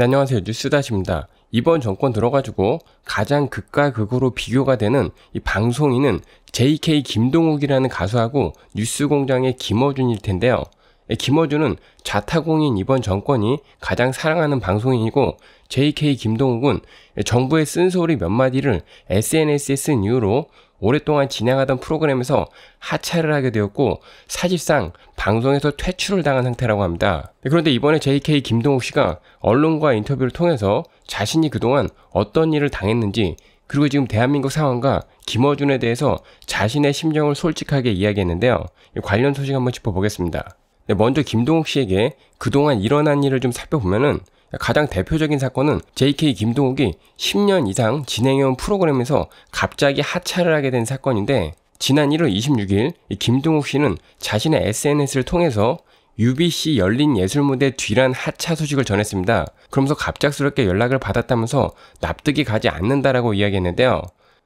네, 안녕하세요. 뉴스다시입니다. 이번 정권 들어가지고 가장 극과 극으로 비교가 되는 이 방송인은 JK 김동욱이라는 가수하고 뉴스공장의 김어준일 텐데요. 예, 김어준은 자타공인 이번 정권이 가장 사랑하는 방송인이고 JK 김동욱은 예, 정부의 쓴소리 몇 마디를 SNS에 쓴 이후로 오랫동안 진행하던 프로그램에서 하차를 하게 되었고 사실상 방송에서 퇴출을 당한 상태라고 합니다. 네, 그런데 이번에 JK 김동욱 씨가 언론과 인터뷰를 통해서 자신이 그동안 어떤 일을 당했는지 그리고 지금 대한민국 상황과 김어준에 대해서 자신의 심정을 솔직하게 이야기했는데요. 관련 소식 한번 짚어보겠습니다. 네, 먼저 김동욱 씨에게 그동안 일어난 일을 좀 살펴보면은 가장 대표적인 사건은 JK 김동욱이 10년 이상 진행해온 프로그램에서 갑자기 하차를 하게 된 사건인데 지난 1월 26일 김동욱 씨는 자신의 SNS를 통해서 UBC 열린 예술무대 뒤란 하차 소식을 전했습니다. 그러면서 갑작스럽게 연락을 받았다면서 납득이 가지 않는다라고 이야기했는데요.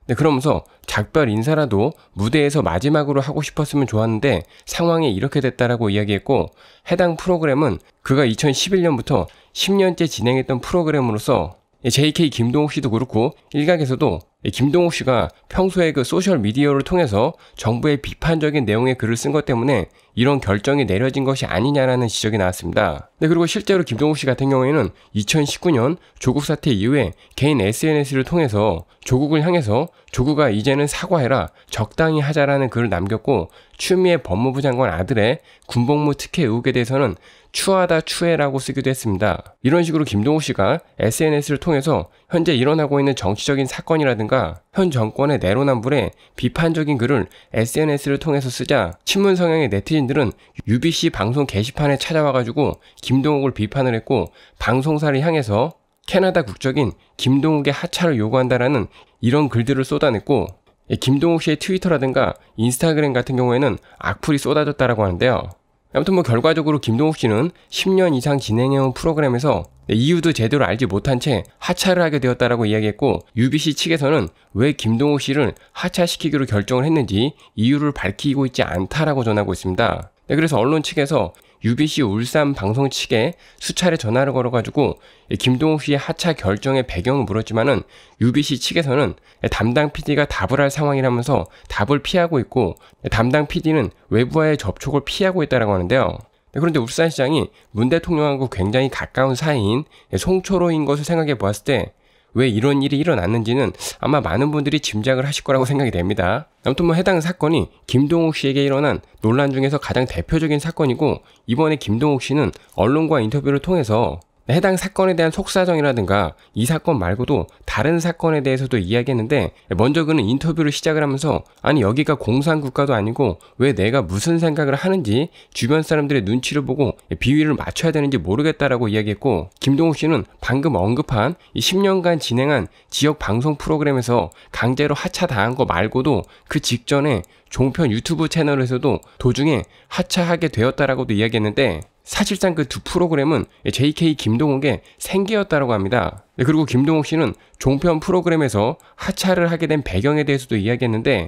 네, 그러면서 작별 인사라도 무대에서 마지막으로 하고 싶었으면 좋았는데 상황이 이렇게 됐다라고 이야기했고 해당 프로그램은 그가 2011년부터 10년째 진행했던 프로그램으로서 JK 김동욱 씨도 그렇고 일각에서도 김동욱 씨가 평소에 그 소셜 미디어를 통해서 정부의 비판적인 내용의 글을 쓴 것 때문에 이런 결정이 내려진 것이 아니냐라는 지적이 나왔습니다. 네, 그리고 실제로 김동욱 씨 같은 경우에는 2019년 조국 사태 이후에 개인 SNS를 통해서 조국을 향해서 조국아 이제는 사과해라 적당히 하자라는 글을 남겼고 추미애 법무부 장관 아들의 군복무 특혜 의혹에 대해서는 추하다 추해라고 쓰기도 했습니다. 이런 식으로 김동욱 씨가 SNS를 통해서 현재 일어나고 있는 정치적인 사건이라든가 현 정권의 내로남불에 비판적인 글을 SNS를 통해서 쓰자 친문 성향의 네티즌들은 UBC 방송 게시판에 찾아와가지고 김동욱을 비판을 했고 방송사를 향해서 캐나다 국적인 김동욱의 하차를 요구한다라는 이런 글들을 쏟아냈고 예, 김동욱 씨의 트위터라든가 인스타그램 같은 경우에는 악플이 쏟아졌다라고 하는데요. 아무튼 뭐 결과적으로 김동욱 씨는 10년 이상 진행해온 프로그램에서 이유도 제대로 알지 못한 채 하차를 하게 되었다라고 이야기했고 UBC 측에서는 왜 김동욱 씨를 하차시키기로 결정을 했는지 이유를 밝히고 있지 않다라고 전하고 있습니다. 네, 그래서 언론 측에서 UBC 울산 방송 측에 수차례 전화를 걸어가지고 김동욱 씨의 하차 결정의 배경을 물었지만은 UBC 측에서는 담당 PD가 답을 할 상황이라면서 답을 피하고 있고 담당 PD는 외부와의 접촉을 피하고 있다라고 하는데요. 그런데 울산시장이 문 대통령하고 굉장히 가까운 사이인 송초로인 것을 생각해 보았을 때왜 이런 일이 일어났는지는 아마 많은 분들이 짐작을 하실 거라고 생각이 됩니다. 아무튼 뭐 해당 사건이 김동욱 씨에게 일어난 논란 중에서 가장 대표적인 사건이고 이번에 김동욱 씨는 언론과 인터뷰를 통해서 해당 사건에 대한 속사정이라든가 이 사건 말고도 다른 사건에 대해서도 이야기했는데 먼저 그는 인터뷰를 시작을 하면서 아니 여기가 공산국가도 아니고 왜 내가 무슨 생각을 하는지 주변 사람들의 눈치를 보고 비위를 맞춰야 되는지 모르겠다라고 이야기했고 김동욱 씨는 방금 언급한 10년간 진행한 지역 방송 프로그램에서 강제로 하차당한 거 말고도 그 직전에 종편 유튜브 채널에서도 도중에 하차하게 되었다라고도 이야기했는데 사실상 그 두 프로그램은 JK 김동욱의 생계였다고 합니다. 네, 그리고 김동욱 씨는 종편 프로그램에서 하차를 하게 된 배경에 대해서도 이야기했는데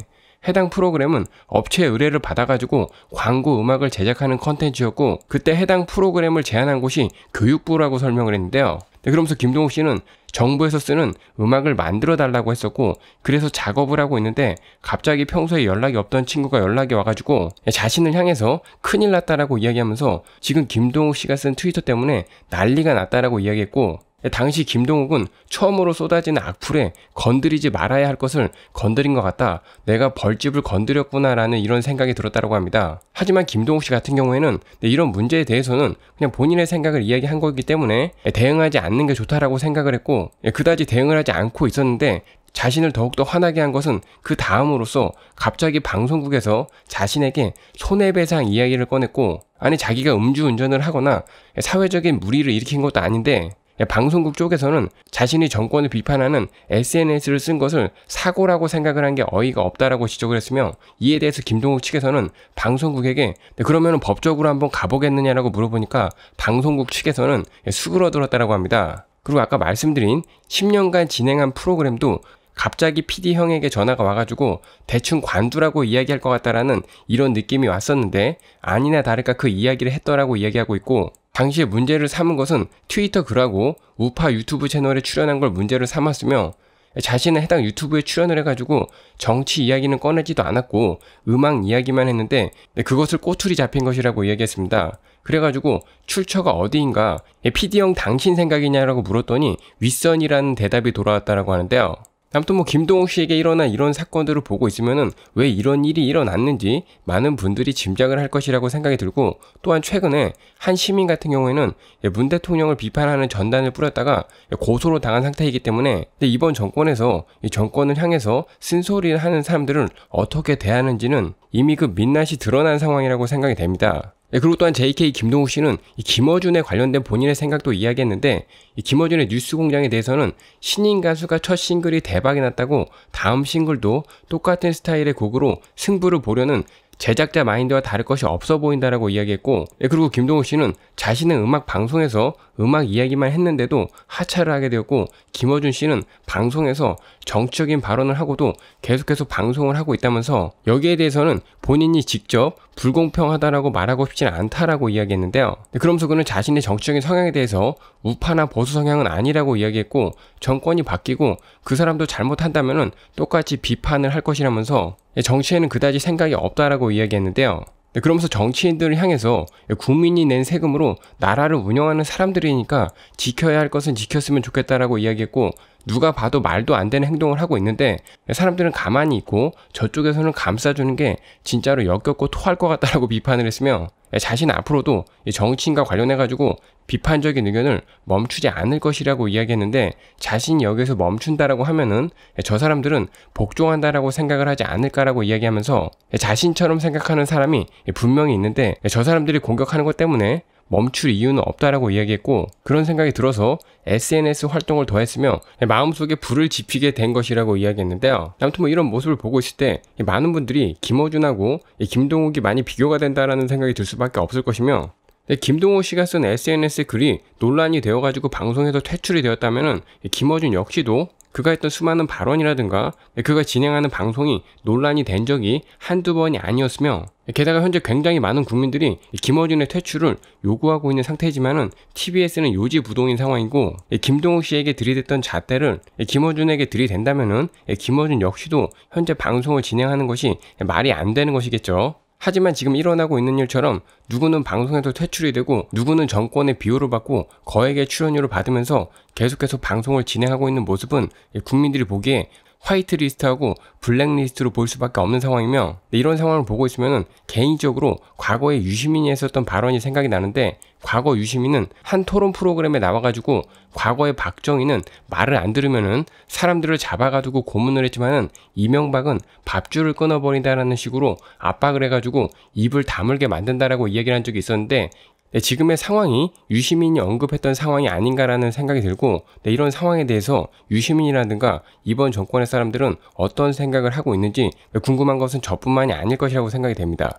해당 프로그램은 업체 의뢰를 받아가지고 광고 음악을 제작하는 컨텐츠였고 그때 해당 프로그램을 제안한 곳이 교육부라고 설명을 했는데요. 네, 그러면서 김동욱 씨는 정부에서 쓰는 음악을 만들어 달라고 했었고 그래서 작업을 하고 있는데 갑자기 평소에 연락이 없던 친구가 연락이 와가지고 자신을 향해서 큰일 났다라고 이야기하면서 지금 김동욱 씨가 쓴 트위터 때문에 난리가 났다라고 이야기했고 당시 김동욱은 처음으로 쏟아진 악플에 건드리지 말아야 할 것을 건드린 것 같다. 내가 벌집을 건드렸구나라는 이런 생각이 들었다고 합니다. 하지만 김동욱 씨 같은 경우에는 네, 이런 문제에 대해서는 그냥 본인의 생각을 이야기한 거기 때문에 네, 대응하지 않는 게 좋다라고 생각을 했고 네, 그다지 대응을 하지 않고 있었는데 자신을 더욱더 화나게 한 것은 그다음으로서 갑자기 방송국에서 자신에게 손해배상 이야기를 꺼냈고, 아니 자기가 음주운전을 하거나 사회적인 무리를 일으킨 것도 아닌데 예, 방송국 쪽에서는 자신이 정권을 비판하는 SNS를 쓴 것을 사고라고 생각을 한 게 어이가 없다라고 지적을 했으며 이에 대해서 김동욱 측에서는 방송국에게 네, 그러면 법적으로 한번 가보겠느냐라고 물어보니까 방송국 측에서는 예, 수그러들었다라고 합니다. 그리고 아까 말씀드린 10년간 진행한 프로그램도 갑자기 PD 형에게 전화가 와가지고 대충 관두라고 이야기할 것 같다라는 이런 느낌이 왔었는데 아니나 다를까 그 이야기를 했더라고 이야기하고 있고 당시에 문제를 삼은 것은 트위터 글하고 우파 유튜브 채널에 출연한 걸 문제를 삼았으며 자신은 해당 유튜브에 출연을 해가지고 정치 이야기는 꺼내지도 않았고 음악 이야기만 했는데 네, 그것을 꼬투리 잡힌 것이라고 이야기했습니다. 그래가지고 출처가 어디인가 PD형 당신 생각이냐라고 물었더니 윗선이라는 대답이 돌아왔다라고 하는데요. 아무튼 뭐 김동욱 씨에게 일어난 이런 사건들을 보고 있으면은 왜 이런 일이 일어났는지 많은 분들이 짐작을 할 것이라고 생각이 들고 또한 최근에 한 시민 같은 경우에는 예, 문 대통령을 비판하는 전단을 뿌렸다가 예, 고소로 당한 상태이기 때문에 이번 정권에서 정권을 향해서 쓴소리를 하는 사람들을 어떻게 대하는지는 이미 그 민낯이 드러난 상황이라고 생각이 됩니다. 네, 그리고 또한 JK 김동욱 씨는 이 김어준에 관련된 본인의 생각도 이야기했는데 이 김어준의 뉴스 공장에 대해서는 신인 가수가 첫 싱글이 대박이 났다고 다음 싱글도 똑같은 스타일의 곡으로 승부를 보려는 제작자 마인드와 다를 것이 없어 보인다라고 이야기했고 네, 그리고 김동욱 씨는 자신은 음악 방송에서 음악 이야기만 했는데도 하차를 하게 되었고 김어준 씨는 방송에서 정치적인 발언을 하고도 계속해서 방송을 하고 있다면서 여기에 대해서는 본인이 직접 불공평하다라고 말하고 싶진 않다라고 이야기했는데요. 그러면서 그는 자신의 정치적인 성향에 대해서 우파나 보수 성향은 아니라고 이야기했고 정권이 바뀌고 그 사람도 잘못한다면 똑같이 비판을 할 것이라면서 정치에는 그다지 생각이 없다라고 이야기했는데요. 그러면서 정치인들을 향해서 국민이 낸 세금으로 나라를 운영하는 사람들이니까 지켜야 할 것은 지켰으면 좋겠다라고 이야기했고 누가 봐도 말도 안 되는 행동을 하고 있는데 사람들은 가만히 있고 저쪽에서는 감싸주는 게 진짜로 역겹고 토할 것 같다라고 비판을 했으며 자신 앞으로도 정치인과 관련해가지고 비판적인 의견을 멈추지 않을 것이라고 이야기했는데 자신이 여기서 멈춘다라고 하면은 저 사람들은 복종한다라고 생각을 하지 않을까라고 이야기하면서 자신처럼 생각하는 사람이 분명히 있는데 저 사람들이 공격하는 것 때문에 멈출 이유는 없다라고 이야기했고 그런 생각이 들어서 SNS 활동을 더했으며 마음속에 불을 지피게 된 것이라고 이야기했는데요. 아무튼 뭐 이런 모습을 보고 있을 때 많은 분들이 김어준하고 김동욱이 많이 비교가 된다라는 생각이 들 수밖에 없을 것이며 네, 김동호 씨가 쓴 SNS 글이 논란이 되어가지고 방송에서 퇴출이 되었다면 김어준 역시도 그가 했던 수많은 발언이라든가 그가 진행하는 방송이 논란이 된 적이 한두 번이 아니었으며 게다가 현재 굉장히 많은 국민들이 김어준의 퇴출을 요구하고 있는 상태지만은 TBS는 요지부동인 상황이고 김동욱 씨에게 들이댔던 잣대를 김어준에게 들이댄다면은 김어준 역시도 현재 방송을 진행하는 것이 말이 안 되는 것이겠죠. 하지만 지금 일어나고 있는 일처럼 누구는 방송에서 퇴출이 되고 누구는 정권의 비호를 받고 거액의 출연료를 받으면서 계속해서 방송을 진행하고 있는 모습은 국민들이 보기에 화이트 리스트하고 블랙리스트로 볼 수밖에 없는 상황이며 이런 상황을 보고 있으면 개인적으로 과거에 유시민이 했었던 발언이 생각이 나는데 과거 유시민은 한 토론 프로그램에 나와가지고 과거의 박정희는 말을 안 들으면은 사람들을 잡아가지고 고문을 했지만은 이명박은 밥줄을 끊어버린다라는 식으로 압박을 해가지고 입을 다물게 만든다라고 이야기를 한 적이 있었는데 네, 지금의 상황이 유시민이 언급했던 상황이 아닌가라는 생각이 들고 네, 이런 상황에 대해서 유시민이라든가 이번 정권의 사람들은 어떤 생각을 하고 있는지 네, 궁금한 것은 저뿐만이 아닐 것이라고 생각이 됩니다.